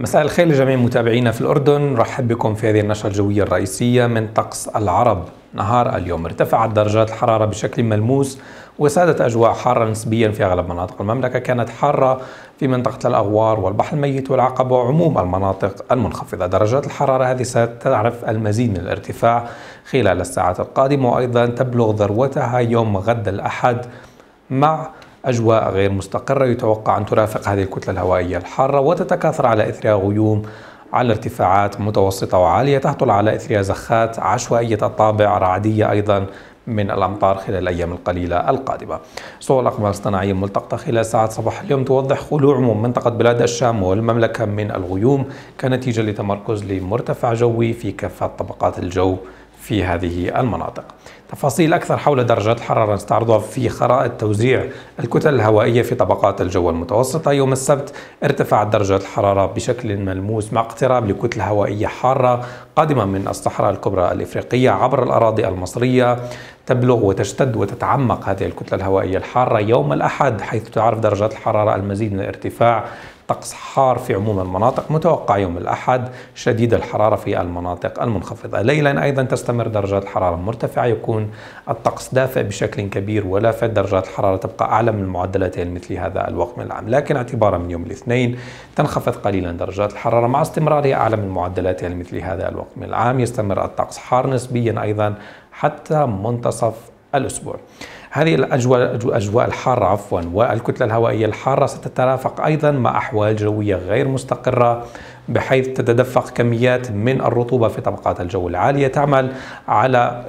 مساء الخير لجميع متابعينا في الأردن رحب بكم في هذه النشرة الجوية الرئيسية من طقس العرب نهار اليوم ارتفعت درجات الحرارة بشكل ملموس وسادت أجواء حارة نسبيا في أغلب مناطق المملكة كانت حارة في منطقة الأغوار والبحر الميت والعقبة وعموم المناطق المنخفضة درجات الحرارة هذه ستعرف المزيد من الارتفاع خلال الساعات القادمة وأيضا تبلغ ذروتها يوم غد الأحد مع أجواء غير مستقرة يتوقع أن ترافق هذه الكتلة الهوائية الحارة وتتكاثر على إثرها غيوم على ارتفاعات متوسطة وعالية تحصل على إثرها زخات عشوائية الطابع رعدية أيضا من الأمطار خلال الأيام القليلة القادمة صور الأقمار الصناعية الملتقطة خلال ساعات صباح اليوم توضح خلوع من منطقة بلاد الشام والمملكة من الغيوم كنتيجة لتمركز لمرتفع جوي في كافة طبقات الجو في هذه المناطق تفاصيل أكثر حول درجات الحرارة نستعرضها في خرائط توزيع الكتل الهوائية في طبقات الجو المتوسطة يوم السبت ارتفعت درجات الحرارة بشكل ملموس مع اقتراب لكتلة هوائية حارة قادمة من الصحراء الكبرى الإفريقية عبر الأراضي المصرية تبلغ وتشتد وتتعمق هذه الكتلة الهوائية الحارة يوم الأحد حيث تعرف درجات الحرارة المزيد من الارتفاع طقس حار في عموم المناطق متوقع يوم الأحد شديد الحرارة في المناطق المنخفضة ليلا أيضا تستمر درجات الحرارة المرتفعة يكون الطقس دافئ بشكل كبير ولافت درجات الحرارة تبقى أعلى من المعدلتين مثل هذا الوقت من العام لكن اعتبارا من يوم الاثنين تنخفض قليلا درجات الحرارة مع استمرارها أعلى من معدلاتها مثل هذا الوقت من العام يستمر الطقس حار نسبيا أيضا حتى منتصف الأسبوع هذه الأجواء, الأجواء الحارة عفوا والكتلة الهوائية الحارة ستترافق أيضا مع أحوال جوية غير مستقرة بحيث تتدفق كميات من الرطوبة في طبقات الجو العالية تعمل على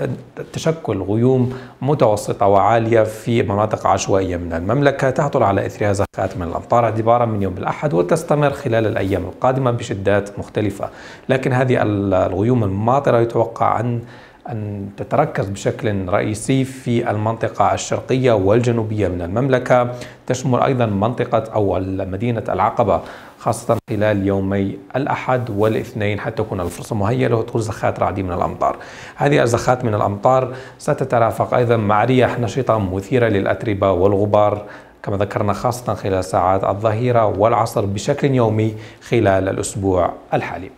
تشكل غيوم متوسطة وعالية في مناطق عشوائية من المملكة تحصل على إثرها زخات من الأمطار اعتبارا من يوم الأحد وتستمر خلال الأيام القادمة بشدات مختلفة لكن هذه الغيوم الماطرة يتوقع أن أن تتركز بشكل رئيسي في المنطقة الشرقية والجنوبية من المملكة تشمل أيضا منطقة أو مدينة العقبة خاصة خلال يومي الأحد والاثنين حتى تكون الفرصة مهيئة تكون زخات رعدية من الأمطار هذه الزخات من الأمطار ستترافق أيضا مع رياح نشطة مثيرة للأتربة والغبار كما ذكرنا خاصة خلال ساعات الظهيرة والعصر بشكل يومي خلال الأسبوع الحالي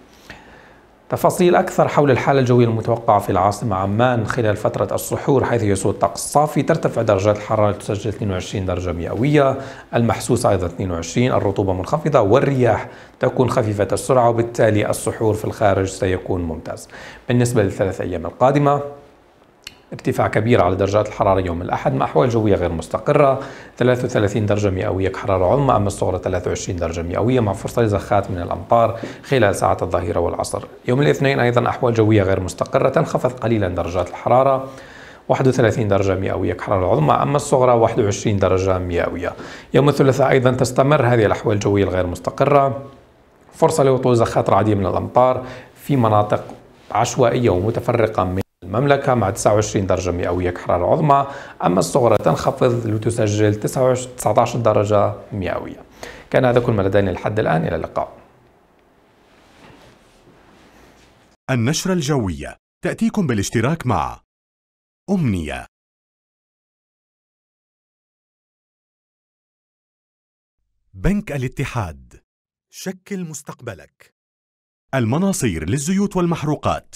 تفاصيل أكثر حول الحالة الجوية المتوقعة في العاصمة عمان خلال فترة السحور حيث يسود طقس صافي ترتفع درجات الحرارة تسجل 22 درجة مئوية المحسوس أيضا 22 الرطوبة منخفضة والرياح تكون خفيفة السرعة وبالتالي السحور في الخارج سيكون ممتاز بالنسبة للثلاث أيام القادمة ارتفاع كبير على درجات الحرارة يوم الأحد مع أحوال جوية غير مستقرة 33 درجة مئوية كحرارة عظمى أما الصغرى 23 درجة مئوية مع فرصة لزخات من الأمطار خلال ساعات الظهيرة والعصر يوم الاثنين أيضا أحوال جوية غير مستقرة تنخفض قليلا درجات الحرارة 31 درجة مئوية كحرارة عظمى أما الصغرى 21 درجة مئوية يوم الثلاثاء أيضا تستمر هذه الأحوال الجوية الغير مستقرة فرصة لوقوع زخات رعدية من الأمطار في مناطق عشوائية ومتفرقة من المملكة مع 29 درجة مئوية كحرارة عظمى أما الصغرى تنخفض لتسجل 19 درجة مئوية كان هذا كل ما لدينا لحد الآن إلى اللقاء النشرة الجوية تأتيكم بالاشتراك مع أمنية بنك الاتحاد شكل مستقبلك المناصير للزيوت والمحروقات